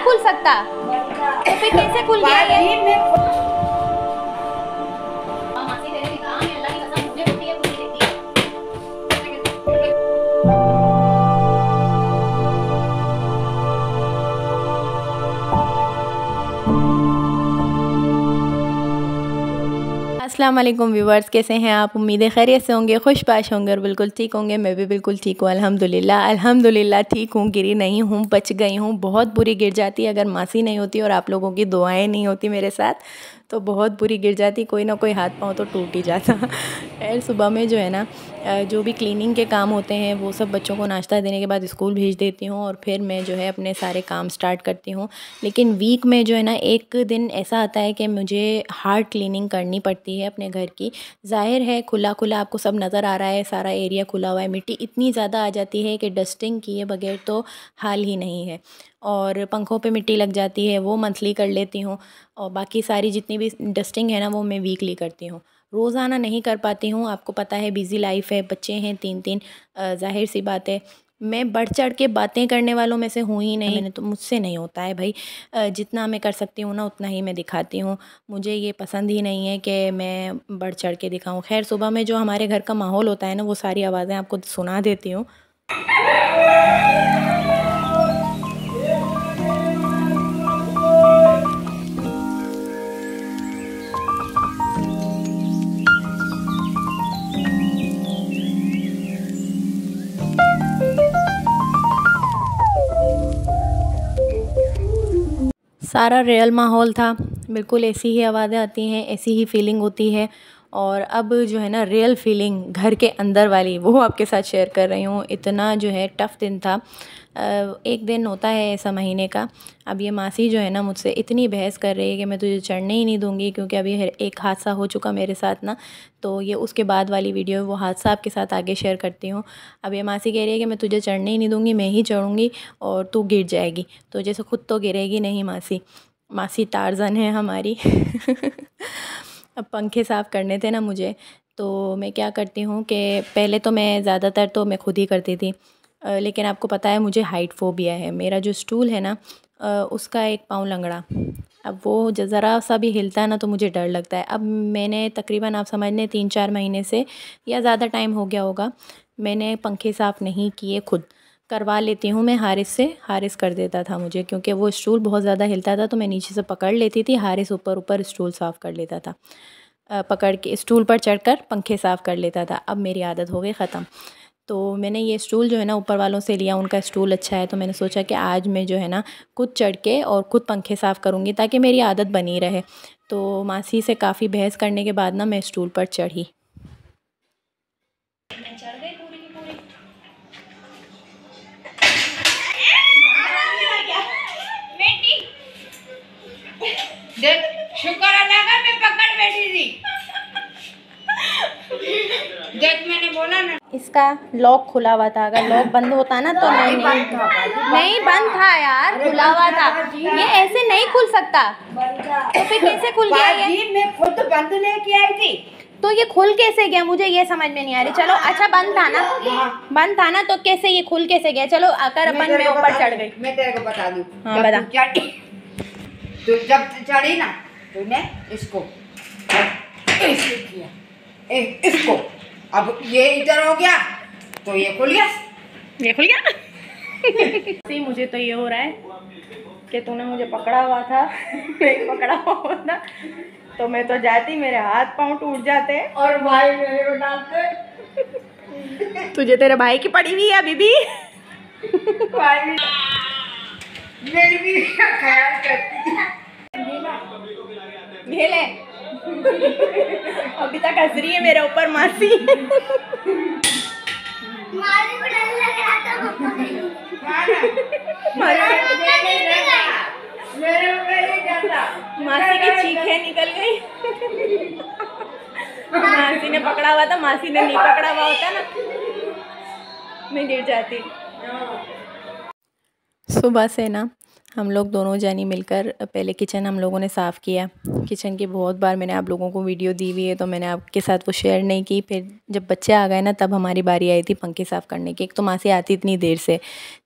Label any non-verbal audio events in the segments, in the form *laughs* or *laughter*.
नहीं खुल सकता तो फिर कैसे खुल गया ये? अस्सलाम वालेकुम व्यूवर्स कैसे हैं आप उम्मीद खैरियत से होंगे खुश पाश होंगे और बिल्कुल ठीक होंगे मैं भी बिल्कुल ठीक हूँ अल्हम्दुलिल्लाह अल्हम्दुलिल्लाह ठीक हूँ गिरी नहीं हूँ बच गई हूँ बहुत बुरी गिर जाती है अगर मासी नहीं होती और आप लोगों की दुआएं नहीं होती मेरे साथ तो बहुत बुरी गिर जाती कोई ना कोई हाथ पाँव तो टूट ही जाता खैर सुबह में जो है ना जो भी क्लीनिंग के काम होते हैं वो सब बच्चों को नाश्ता देने के बाद स्कूल भेज देती हूँ और फिर मैं जो है अपने सारे काम स्टार्ट करती हूँ लेकिन वीक में जो है ना एक दिन ऐसा आता है कि मुझे हार्ड क्लीनिंग करनी पड़ती है अपने घर की जाहिर है खुला खुला आपको सब नज़र आ रहा है सारा एरिया खुला हुआ है मिट्टी इतनी ज़्यादा आ जाती है कि डस्टिंग किए बगैर तो हाल ही नहीं है और पंखों पे मिट्टी लग जाती है वो मंथली कर लेती हूँ और बाकी सारी जितनी भी डस्टिंग है ना वो मैं वीकली करती हूँ रोज़ाना नहीं कर पाती हूँ आपको पता है बिज़ी लाइफ है बच्चे हैं तीन तीन जाहिर सी बात है मैं बढ़ चढ़ के बातें करने वालों में से हूँ ही नहीं तो मुझसे नहीं होता है भाई जितना मैं कर सकती हूँ ना उतना ही मैं दिखाती हूँ मुझे ये पसंद ही नहीं है कि मैं बढ़ चढ़ के दिखाऊँ खैर सुबह में जो हमारे घर का माहौल होता है ना वो सारी आवाज़ें आपको सुना देती हूँ सारा रियल माहौल था बिल्कुल ऐसी ही आवाज़ें आती हैं ऐसी ही फीलिंग होती है और अब जो है ना रियल फीलिंग घर के अंदर वाली वो आपके साथ शेयर कर रही हूँ इतना जो है टफ़ दिन था एक दिन होता है ऐसा महीने का अब ये मासी जो है ना मुझसे इतनी बहस कर रही है कि मैं तुझे चढ़ने ही नहीं दूँगी क्योंकि अभी एक हादसा हो चुका मेरे साथ ना तो ये उसके बाद वाली वीडियो वो हादसा आपके साथ आगे शेयर करती हूँ अब ये मासी कह रही है कि मैं तुझे चढ़ने ही नहीं दूँगी मैं ही चढ़ूँगी और तू गिर जाएगी तो जैसे खुद तो गिरेगी नहीं मासी मासी टारजन है हमारी *laughs* अब पंखे साफ़ करने थे ना मुझे तो मैं क्या करती हूँ कि पहले तो मैं ज़्यादातर तो मैं खुद ही करती थी लेकिन आपको पता है मुझे हाइट फोबिया है मेरा जो स्टूल है ना उसका एक पाँव लंगड़ा अब वो ज़रा सा भी हिलता है ना तो मुझे डर लगता है अब मैंने तकरीबन आप समझने तीन चार महीने से या ज़्यादा टाइम हो गया होगा मैंने पंखे साफ़ नहीं किए खुद करवा लेती हूँ मैं हारिस से हारिस कर देता था मुझे क्योंकि वो स्टूल बहुत ज़्यादा हिलता था तो मैं नीचे से पकड़ लेती थी हारिस ऊपर ऊपर स्टूल साफ़ कर लेता था पकड़ के स्टूल पर चढ़कर पंखे साफ़ कर लेता था अब मेरी आदत हो गई ख़त्म तो मैंने ये स्टूल जो है ना ऊपर वालों से लिया उनका स्टूल अच्छा है तो मैंने सोचा कि आज मैं जो है ना खुद चढ़ के और खुद पंखे साफ़ करूँगी ताकि मेरी आदत बनी रहे तो मासी से काफ़ी बहस करने के बाद ना मैं स्टूल पर चढ़ी देख शुक्र अल्लाह का मैं पकड़ बैठी थी देख मैंने बोला ना इसका लॉक खुला हुआ था अगर लॉक बंद होता ना तो नहीं बंद था नहीं बंद था यार खुला हुआ था ये ऐसे नहीं खुल सकता तो फिर कैसे खुल गया ये मैं खुद तो बंद लेके आई थी तो ये खुल कैसे गया मुझे ये समझ में नहीं आ रही चलो अच्छा बंद था ना बंद था ना तो कैसे ये खुल कैसे गया चलो अगर अपन मैं ऊपर चढ़ गई मैं तेरे को बता दूँ हाँ बता तो जब चढ़ी ना तो मैं इसको ऐसे किया ए, इसको अब ये इधर हो गया तो ये खुल गया ये खुल गया सी *laughs* मुझे तो ये हो रहा है कि तूने मुझे पकड़ा हुआ था नहीं *laughs* पकड़ा हुआ होता तो मैं तो जाती मेरे हाथ पांव टूट जाते और भाई मेरे को डांटते तुझे तेरे भाई की पड़ी हुई है अभी भी *laughs* मेरी बीवी ख्याल करती है अभी तक हंस रही है मेरे ऊपर मासी मासी की चीखें निकल गई मासी ने पकड़ा हुआ था मासी ने नहीं पकड़ा हुआ होता ना मैं गिर जाती हाँ। सुबह से ना हम लोग दोनों जानी मिलकर पहले किचन हम लोगों ने साफ़ किया किचन की बहुत बार मैंने आप लोगों को वीडियो दी हुई है तो मैंने आपके साथ वो शेयर नहीं की फिर जब बच्चे आ गए ना तब हमारी बारी आई थी पंखे साफ़ करने की एक तो मासी आती इतनी देर से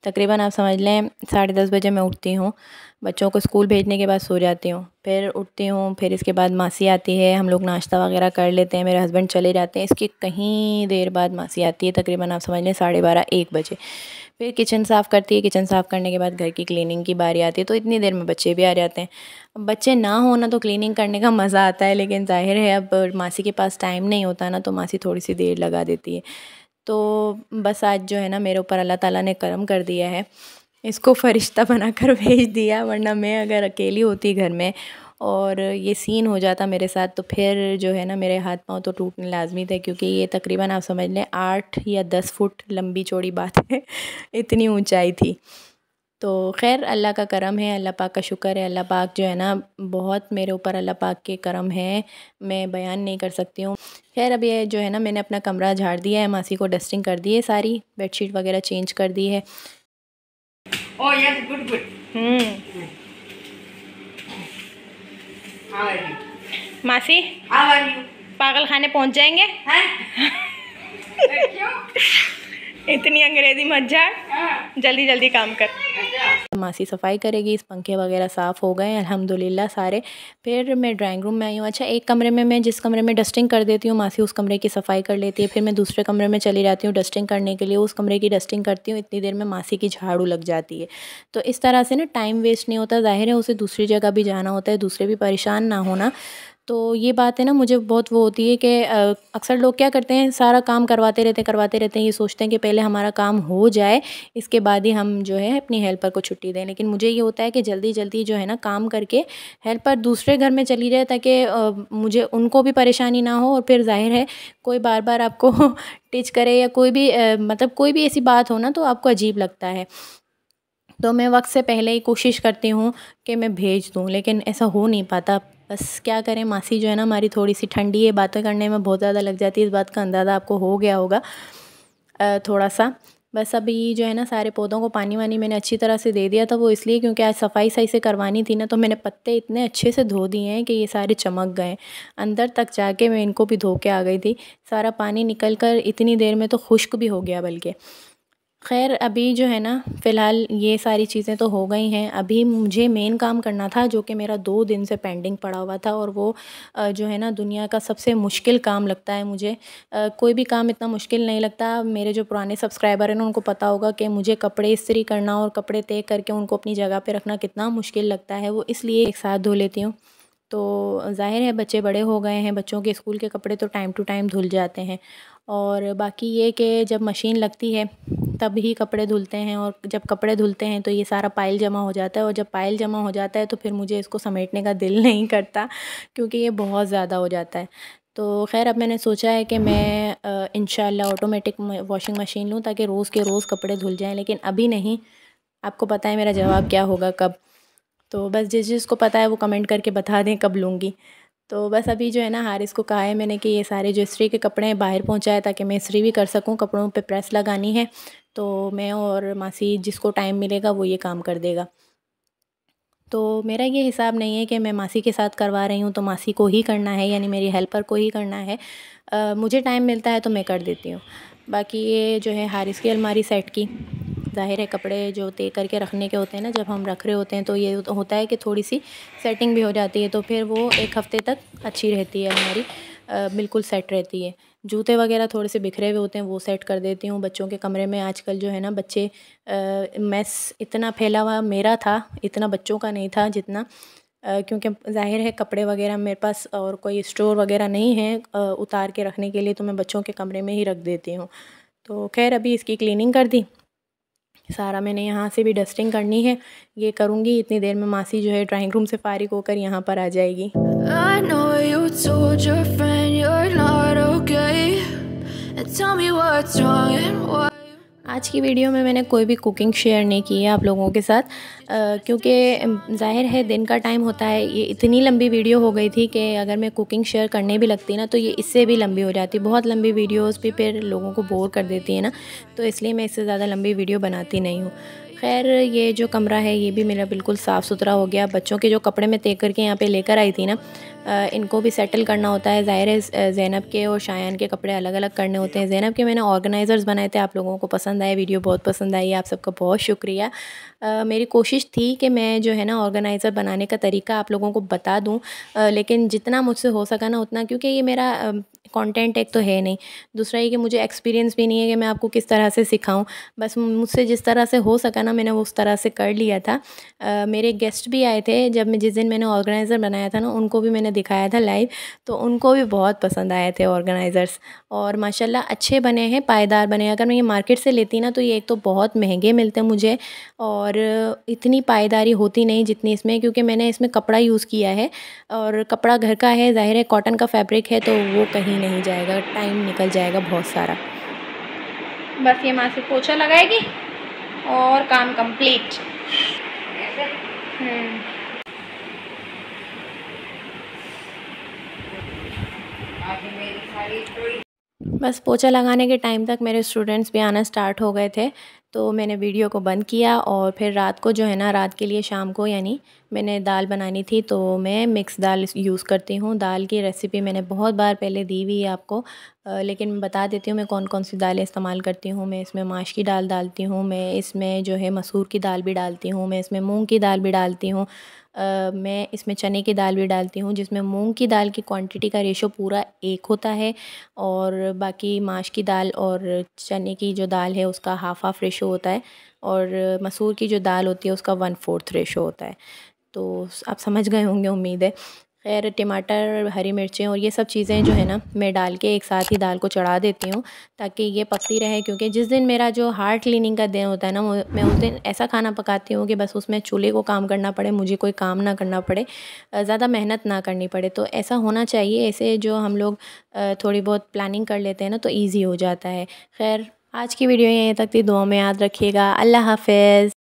तकरीबन आप समझ लें साढ़े दस बजे मैं उठती हूँ बच्चों को स्कूल भेजने के बाद सो जाती हूँ फिर उठती हूँ फिर इसके बाद मासी आती है हम लोग नाश्ता वगैरह कर लेते हैं मेरे हस्बैंड चले जाते हैं इसके कहीं देर बाद मासी आती है तकरीबन आप समझ लें साढ़े बारह एक बजे फिर किचन साफ़ करती है किचन साफ़ करने के बाद घर की क्लीनिंग की बारी आती है तो इतनी देर में बच्चे भी आ जाते हैं बच्चे ना होना तो क्लीनिंग करने का मज़ा आता है लेकिन जाहिर है अब मासी के पास टाइम नहीं होता ना तो मासी थोड़ी सी देर लगा देती है तो बस आज जो है ना मेरे ऊपर अल्लाह ताला ने करम कर दिया है इसको फरिश्ता बनाकर *laughs* भेज दिया वरना मैं अगर अकेली होती घर में और ये सीन हो जाता मेरे साथ तो फिर जो है ना मेरे हाथ पाँव तो टूटने लाजमी थे क्योंकि ये तकरीबन आप समझ लें आठ या दस फुट लंबी चौड़ी बात है *laughs* इतनी ऊंचाई थी तो खैर अल्लाह का करम है अल्लाह पाक का शुक्र है अल्लाह पाक जो है ना बहुत मेरे ऊपर अल्लाह पाक के करम है मैं बयान नहीं कर सकती हूँ खैर अब ये जो है ना मैंने अपना कमरा झाड़ दिया है मासी को डस्टिंग कर दी है सारी बेडशीट वगैरह चेंज कर दी है Oh, hmm. मासी पागल खाने पहुंच जाएंगे क्यों? *laughs* इतनी अंग्रेजी मत जा हाँ। जल्दी जल्दी काम कर अच्छा। मासी सफाई करेगी इस पंखे वगैरह साफ़ हो गए अल्हम्दुलिल्लाह सारे फिर मैं ड्राइंग रूम में आई हूँ अच्छा एक कमरे में मैं जिस कमरे में डस्टिंग कर देती हूँ मासी उस कमरे की सफाई कर लेती है फिर मैं दूसरे कमरे में चली जाती हूँ डस्टिंग करने के लिए उस कमरे की डस्टिंग करती हूँ इतनी देर में मासी की झाड़ू लग जाती है तो इस तरह से ना टाइम वेस्ट नहीं होता ज़ाहिर है उसे दूसरी जगह भी जाना होता है दूसरे भी परेशान ना होना तो ये बात है ना मुझे बहुत वो होती है कि अक्सर लोग क्या करते हैं सारा काम करवाते रहते करवाते रहते हैं ये सोचते हैं कि पहले हमारा काम हो जाए इसके बाद ही हम जो है अपनी हेल्पर को छुट्टी दें लेकिन मुझे ये होता है कि जल्दी जल्दी जो है ना काम करके हेल्पर दूसरे घर में चली जाए ताकि मुझे उनको भी परेशानी ना हो और फिर जाहिर है कोई बार बार आपको *laughs* टिच करे या कोई भी मतलब कोई भी ऐसी बात हो ना तो आपको अजीब लगता है तो मैं वक्त से पहले ही कोशिश करती हूँ कि मैं भेज दूँ लेकिन ऐसा हो नहीं पाता बस क्या करें मासी जो है ना हमारी थोड़ी सी ठंडी है बातें करने में बहुत ज़्यादा लग जाती है इस बात का अंदाज़ा आपको हो गया होगा थोड़ा सा बस अभी जो है ना सारे पौधों को पानी वानी मैंने अच्छी तरह से दे दिया था वो इसलिए क्योंकि आज सफाई सही से करवानी थी ना तो मैंने पत्ते इतने अच्छे से धो दिए हैं कि ये सारे चमक गए अंदर तक जाके मैं इनको भी धो के आ गई थी सारा पानी निकल कर इतनी देर में तो खुश्क भी हो गया बल्कि खैर अभी जो है ना फ़िलहाल ये सारी चीज़ें तो हो गई हैं अभी मुझे मेन काम करना था जो कि मेरा दो दिन से पेंडिंग पड़ा हुआ था और वो जो है ना दुनिया का सबसे मुश्किल काम लगता है मुझे कोई भी काम इतना मुश्किल नहीं लगता मेरे जो पुराने सब्सक्राइबर हैं ना उनको पता होगा कि मुझे कपड़े इस्तरी करना और कपड़े तय करके उनको अपनी जगह पर रखना कितना मुश्किल लगता है वो इसलिए एक साथ धो लेती हूँ तो जाहिर है बच्चे बड़े हो गए हैं बच्चों के स्कूल के कपड़े तो टाइम टू टाइम धुल जाते हैं और बाकी ये कि जब मशीन लगती है तब ही कपड़े धुलते हैं और जब कपड़े धुलते हैं तो ये सारा पाइल जमा हो जाता है और जब पाइल जमा हो जाता है तो फिर मुझे इसको समेटने का दिल *laughs* नहीं करता क्योंकि ये बहुत ज़्यादा हो जाता है तो खैर अब मैंने सोचा है कि मैं इन ऑटोमेटिक वॉशिंग मशीन लूँ ताकि रोज़ के रोज़ कपड़े धुल जाएँ लेकिन अभी नहीं आपको पता है मेरा जवाब क्या होगा कब तो बस जिस जिसको पता है वो कमेंट करके बता दें कब लूँगी तो बस अभी जो है ना हारिस को कहा है मैंने कि ये सारे जो इस्त्री के कपड़े हैं बाहर पहुँचाए ताकि मैं इस्त्री भी कर सकूँ कपड़ों पे प्रेस लगानी है तो मैं और मासी जिसको टाइम मिलेगा वो ये काम कर देगा तो मेरा ये हिसाब नहीं है कि मैं मासी के साथ करवा रही हूँ तो मासी को ही करना है यानी मेरी हेल्पर को ही करना है आ, मुझे टाइम मिलता है तो मैं कर देती हूँ बाकी ये जो है हारिस की अलमारी सेट की जाहिर है कपड़े जो तय करके रखने के होते हैं ना जब हम रख रहे होते हैं तो ये होता है कि थोड़ी सी सेटिंग भी हो जाती है तो फिर वो एक हफ़्ते तक अच्छी रहती है हमारी बिल्कुल सेट रहती है जूते वगैरह थोड़े से बिखरे हुए होते हैं वो सेट कर देती हूँ बच्चों के कमरे में आजकल जो है ना बच्चे मैस इतना फैला हुआ मेरा था इतना बच्चों का नहीं था जितना क्योंकि जाहिर है कपड़े वगैरह मेरे पास और कोई स्टोर वगैरह नहीं है उतार के रखने के लिए तो मैं बच्चों के कमरे में ही रख देती हूँ तो खैर अभी इसकी क्लीनिंग कर दी सारा मैंने यहाँ से भी डस्टिंग करनी है ये करूँगी इतनी देर में मासी जो है ड्राइंग रूम से फारिग होकर यहाँ पर आ जाएगी tell me what's wrong and what आज की वीडियो में मैंने कोई भी कुकिंग शेयर नहीं की है आप लोगों के साथ क्योंकि ज़ाहिर है दिन का टाइम होता है ये इतनी लंबी वीडियो हो गई थी कि अगर मैं कुकिंग शेयर करने भी लगती ना तो ये इससे भी लंबी हो जाती बहुत लंबी वीडियोस भी फिर लोगों को बोर कर देती है ना तो इसलिए मैं इससे ज़्यादा लंबी वीडियो बनाती नहीं हूँ खैर ये जो कमरा है ये भी मेरा बिल्कुल साफ़ सुथरा हो गया बच्चों के जो कपड़े मैं तेक करके यहाँ पे लेकर आई थी ना इनको भी सेटल करना होता है ज़ाहिर है जैनब के और शायन के कपड़े अलग अलग करने होते हैं जैनब के मैंने ऑर्गेनाइज़र्स बनाए थे आप लोगों को पसंद आए वीडियो बहुत पसंद आई आप सबका बहुत शुक्रिया मेरी कोशिश थी कि मैं जो है ना ऑर्गेनाइज़र बनाने का तरीका आप लोगों को बता दूँ लेकिन जितना मुझसे हो सका ना उतना क्योंकि ये मेरा कंटेंट एक तो है नहीं दूसरा ये कि मुझे एक्सपीरियंस भी नहीं है कि मैं आपको किस तरह से सिखाऊं बस मुझसे जिस तरह से हो सका ना मैंने वो उस तरह से कर लिया था आ, मेरे गेस्ट भी आए थे जब मैं जिस दिन मैंने ऑर्गेनाइज़र बनाया था ना उनको भी मैंने दिखाया था लाइव तो उनको भी बहुत पसंद आए थे ऑर्गेनाइज़र्स और माशाला अच्छे बने हैं पायदार बने हैं अगर मैं ये मार्केट से लेती ना तो ये एक तो बहुत महंगे मिलते मुझे और इतनी पायदारी होती नहीं जितनी इसमें क्योंकि मैंने इसमें कपड़ा यूज़ किया है और कपड़ा घर का है ज़ाहिर है कॉटन का फैब्रिक है तो वो कहीं नहीं जाएगा टाइम निकल जाएगा बहुत सारा बस ये माँ से पोछा लगाएगी और काम कंप्लीट हम्म। बस पोछा लगाने के टाइम तक मेरे स्टूडेंट्स भी आना स्टार्ट हो गए थे तो मैंने वीडियो को बंद किया और फिर रात को जो है ना रात के लिए शाम को यानी मैंने दाल बनानी थी तो मैं मिक्स दाल यूज़ करती हूँ दाल की रेसिपी मैंने बहुत बार पहले दी हुई है आपको लेकिन मैं बता देती हूँ मैं कौन कौन सी दालें इस्तेमाल करती हूँ मैं इसमें माश की दाल डालती हूँ मैं इसमें जो है मसूर की दाल भी डालती हूँ मैं इसमें मूँग की दाल भी डालती हूँ मैं इसमें चने की दाल भी डालती हूँ जिसमें मूँग की दाल की क्वान्टिटी का रेशो पूरा एक होता है और बाकी माश की दाल और चने की जो दाल है उसका हाफ हाफ रेशो रेशो होता है और मसूर की जो दाल होती है उसका वन फोर्थ रेशो होता है तो आप समझ गए होंगे उम्मीद है खैर टमाटर हरी मिर्चें और ये सब चीज़ें जो है ना मैं डाल के एक साथ ही दाल को चढ़ा देती हूँ ताकि ये पकती रहे क्योंकि जिस दिन मेरा जो हार्ट क्लीनिंग का दिन होता है ना मैं उस दिन ऐसा खाना पकाती हूँ कि बस उसमें चूल्हे को काम करना पड़े मुझे कोई काम ना करना पड़े ज़्यादा मेहनत ना करनी पड़े तो ऐसा होना चाहिए ऐसे जो हम लोग थोड़ी बहुत प्लानिंग कर लेते हैं ना तो ईज़ी हो जाता है खैर आज की वीडियो यहीं तक थी दुआ में याद रखिएगा अल्लाह हाफिज़